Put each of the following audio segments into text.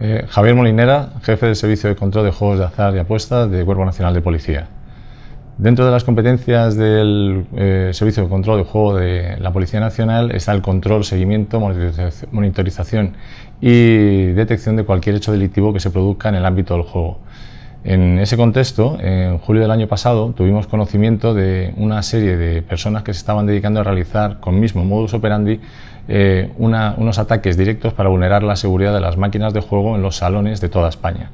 Eh, Javier Molinera, jefe del Servicio de Control de Juegos de Azar y Apuestas del Cuerpo Nacional de Policía. Dentro de las competencias del eh, Servicio de Control de Juego de la Policía Nacional está el control, seguimiento, monitorización y detección de cualquier hecho delictivo que se produzca en el ámbito del juego. En ese contexto, en julio del año pasado, tuvimos conocimiento de una serie de personas que se estaban dedicando a realizar con mismo modus operandi eh, unos ataques directos para vulnerar la seguridad de las máquinas de juego en los salones de toda España.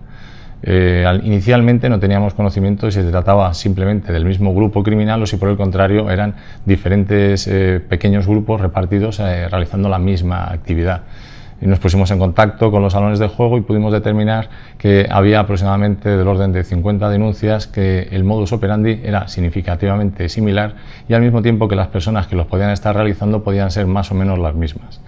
Eh, inicialmente no teníamos conocimiento si se trataba simplemente del mismo grupo criminal o si por el contrario eran diferentes eh, pequeños grupos repartidos realizando la misma actividad y nos pusimos en contacto con los salones de juego y pudimos determinar que había aproximadamente del orden de 50 denuncias, que el modus operandi era significativamente similar y al mismo tiempo que las personas que los podían estar realizando podían ser más o menos las mismas.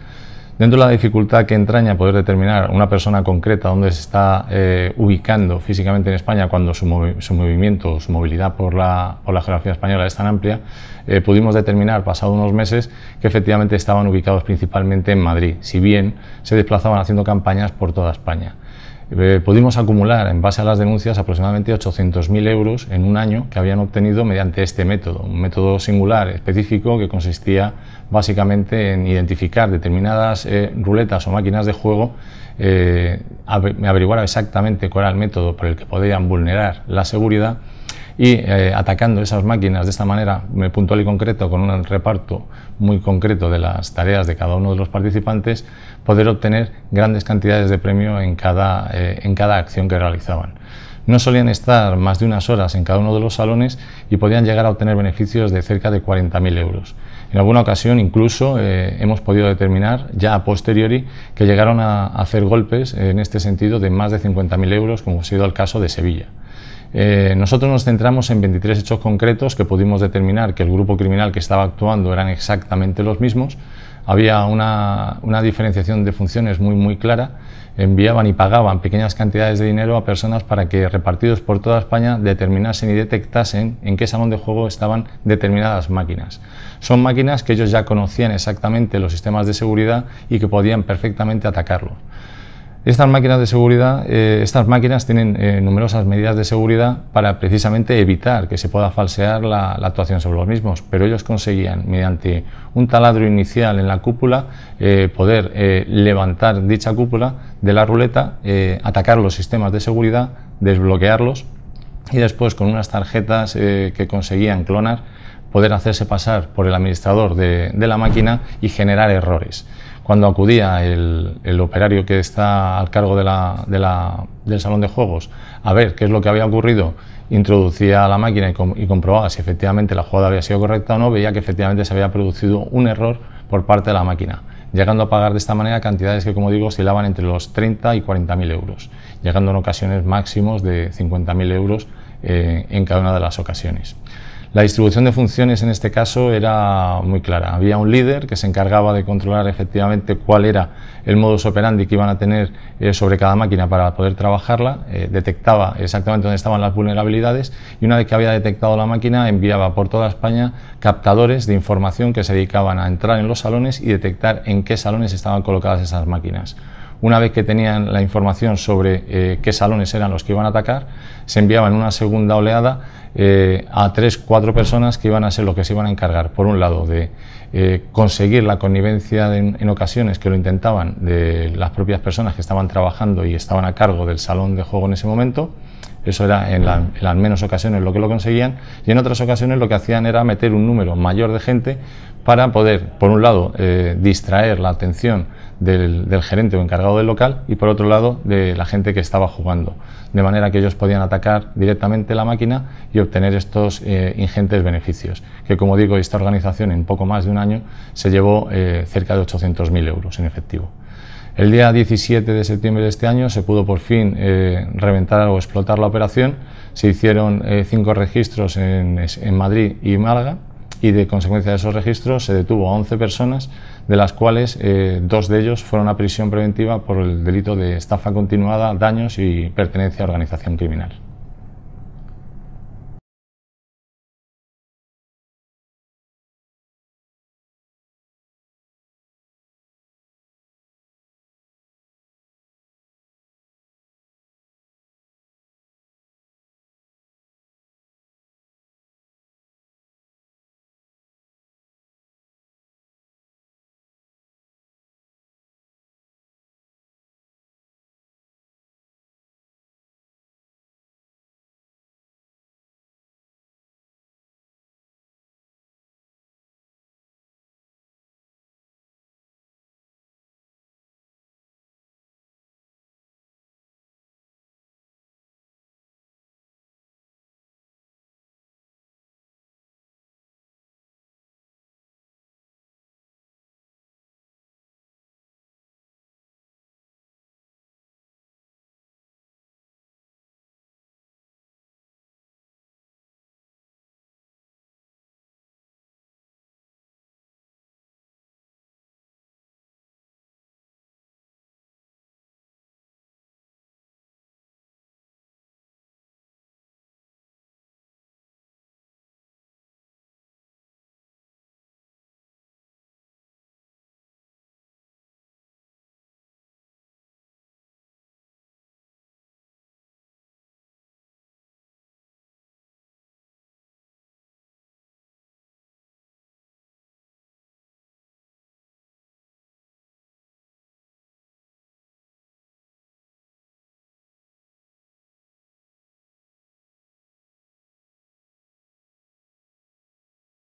Dentro de la dificultad que entraña poder determinar una persona concreta dónde se está eh, ubicando físicamente en España cuando su, movi su movimiento, su movilidad por la, geografía española es tan amplia, eh, pudimos determinar, pasado unos meses, que efectivamente estaban ubicados principalmente en Madrid, si bien se desplazaban haciendo campañas por toda España. Eh, pudimos acumular en base a las denuncias aproximadamente 800.000 euros en un año que habían obtenido mediante este método, un método singular específico que consistía básicamente en identificar determinadas eh, ruletas o máquinas de juego, eh, averiguar exactamente cuál era el método por el que podían vulnerar la seguridad y eh, atacando esas máquinas de esta manera puntual y concreto, con un reparto muy concreto de las tareas de cada uno de los participantes, poder obtener grandes cantidades de premio eh, en cada, acción que realizaban. No solían estar más de unas horas en cada uno de los salones y podían llegar a obtener beneficios de cerca de 40.000 euros. En alguna ocasión incluso eh, hemos podido determinar ya a posteriori que llegaron a hacer golpes en este sentido de más de 50.000 euros, como ha sido el caso de Sevilla. Eh, nosotros nos centramos en 23 hechos concretos que pudimos determinar que el grupo criminal que estaba actuando eran exactamente los mismos. Había una, una diferenciación de funciones muy, muy clara. Enviaban y pagaban pequeñas cantidades de dinero a personas para que, repartidos por toda España, determinasen y detectasen en qué salón de juego estaban determinadas máquinas. Son máquinas que ellos ya conocían exactamente los sistemas de seguridad y que podían perfectamente atacarlos. Estas máquinas de seguridad, eh, estas máquinas tienen eh, numerosas medidas de seguridad para precisamente evitar que se pueda falsear la, actuación sobre los mismos, pero ellos conseguían, mediante un taladro inicial en la cúpula, eh, poder levantar dicha cúpula de la ruleta, atacar los sistemas de seguridad, desbloquearlos y después con unas tarjetas que conseguían clonar, poder hacerse pasar por el administrador de la máquina y generar errores cuando acudía el, operario que está al cargo de del salón de juegos a ver qué es lo que había ocurrido, introducía la máquina y, comprobaba si efectivamente la jugada había sido correcta o no, veía que efectivamente se había producido un error por parte de la máquina, llegando a pagar de esta manera cantidades que, como digo, oscilaban entre los 30 y 40.000 euros, llegando en ocasiones máximos de 50.000 euros eh, en cada una de las ocasiones. La distribución de funciones en este caso era muy clara. Había un líder que se encargaba de controlar efectivamente cuál era el modus operandi que iban a tener eh, sobre cada máquina para poder trabajarla, eh, detectaba exactamente dónde estaban las vulnerabilidades y una vez que había detectado la máquina enviaba por toda España captadores de información que se dedicaban a entrar en los salones y detectar en qué salones estaban colocadas esas máquinas. Una vez que tenían la información sobre eh, qué salones eran los que iban a atacar, se enviaban una segunda oleada eh, a tres, cuatro personas que iban a ser los que se iban a encargar, por un lado, de eh, conseguir la connivencia en ocasiones que lo intentaban de las propias personas que estaban trabajando y estaban a cargo del salón de juego en ese momento, eso era en, las menos ocasiones lo que lo conseguían y en otras ocasiones lo que hacían era meter un número mayor de gente para poder, por un lado, eh, distraer la atención del, gerente o encargado del local y por otro lado de la gente que estaba jugando. De manera que ellos podían atacar directamente la máquina y obtener estos eh, ingentes beneficios, que como digo, esta organización en poco más de un año se llevó eh, cerca de 800.000 euros en efectivo. El día 17 de septiembre de este año se pudo por fin eh, reventar o explotar la operación. Se hicieron eh, cinco registros en, Madrid y Málaga y de consecuencia de esos registros se detuvo a 11 personas, de las cuales eh, dos de ellos fueron a prisión preventiva por el delito de estafa continuada, daños y pertenencia a organización criminal.